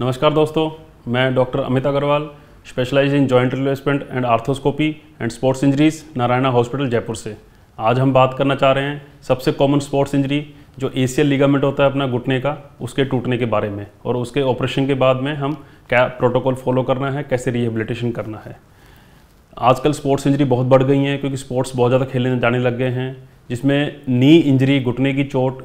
नमस्कार दोस्तों मैं doctor Amit Agrawal specialise in joint replacement and arthroscopy and sports injuries Narayana hospital Jaipur से आज हम बात करना चाह रहे हैं सबसे कॉमन स्पोर्ट्स इंजरी जो एशियल लिगामेंट होता है अपना घुटने का उसके टूटने के बारे में और उसके ऑपरेशन के बाद में हम क्या प्रोटोकॉल फॉलो करना है कैसे रिहेबिलिटेशन करना है आजकल स्पोर्ट्स इंजरी बहुत बढ़ गई हैं क्योंकि स्पोर्ट्स बहुत ज़्यादा खेलने जाने लग गए हैं जिसमें नी इंजरी घुटने की चोट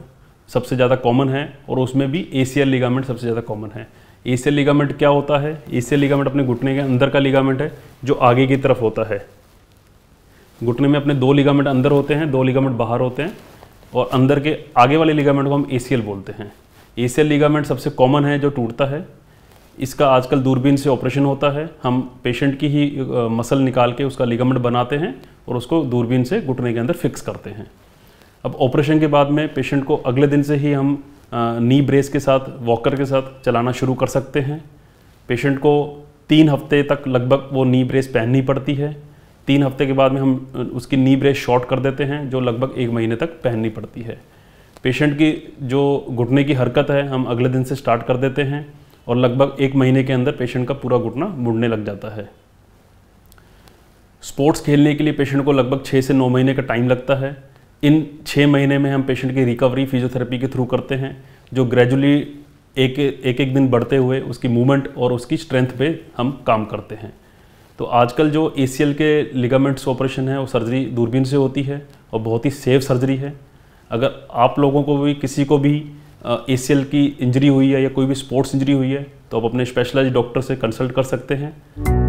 सबसे ज़्यादा कॉमन है और उसमें भी ए लिगामेंट सबसे ज़्यादा कॉमन है ए लिगामेंट क्या होता है ए लिगामेंट अपने घुटने के अंदर का लिगामेंट है जो आगे की तरफ होता है घुटने में अपने दो लिगामेंट अंदर होते हैं दो लिगामेंट बाहर होते हैं और अंदर के आगे वाले लिगामेंट को हम ए बोलते हैं ए लिगामेंट सबसे कॉमन है जो टूटता है इसका आजकल दूरबीन से ऑपरेशन होता है हम पेशेंट की ही मसल निकाल के उसका लिगामेंट बनाते हैं और उसको दूरबीन से घुटने के अंदर फिक्स करते हैं अब ऑपरेशन के बाद में पेशेंट को अगले दिन से ही हम नी ब्रेस के साथ वॉकर के साथ चलाना शुरू कर सकते हैं पेशेंट को तीन हफ्ते तक लगभग वो नी ब्रेस पहननी पड़ती है तीन हफ्ते के बाद में हम उसकी नी ब्रेस शॉर्ट कर देते हैं जो लगभग एक महीने तक पहननी पड़ती है पेशेंट की जो घुटने की हरकत है हम अगले दिन से स्टार्ट कर देते हैं और लगभग एक महीने के अंदर पेशेंट का पूरा घुटना मुड़ने लग जाता है स्पोर्ट्स खेलने के लिए पेशेंट को लगभग छः से नौ महीने का टाइम लगता है इन छः महीने में हम पेशेंट की रिकवरी फिजियोथेरेपी के थ्रू करते हैं जो ग्रेजुअली एक एक एक दिन बढ़ते हुए उसकी मूवमेंट और उसकी स्ट्रेंथ पे हम काम करते हैं तो आजकल जो ए के लिगामेंट्स ऑपरेशन है वो सर्जरी दूरबीन से होती है और बहुत ही सेफ सर्जरी है अगर आप लोगों को भी किसी को भी ए की इंजरी हुई है या कोई भी स्पोर्ट्स इंजरी हुई है तो आप अपने स्पेशलाइज डॉक्टर से कंसल्ट कर सकते हैं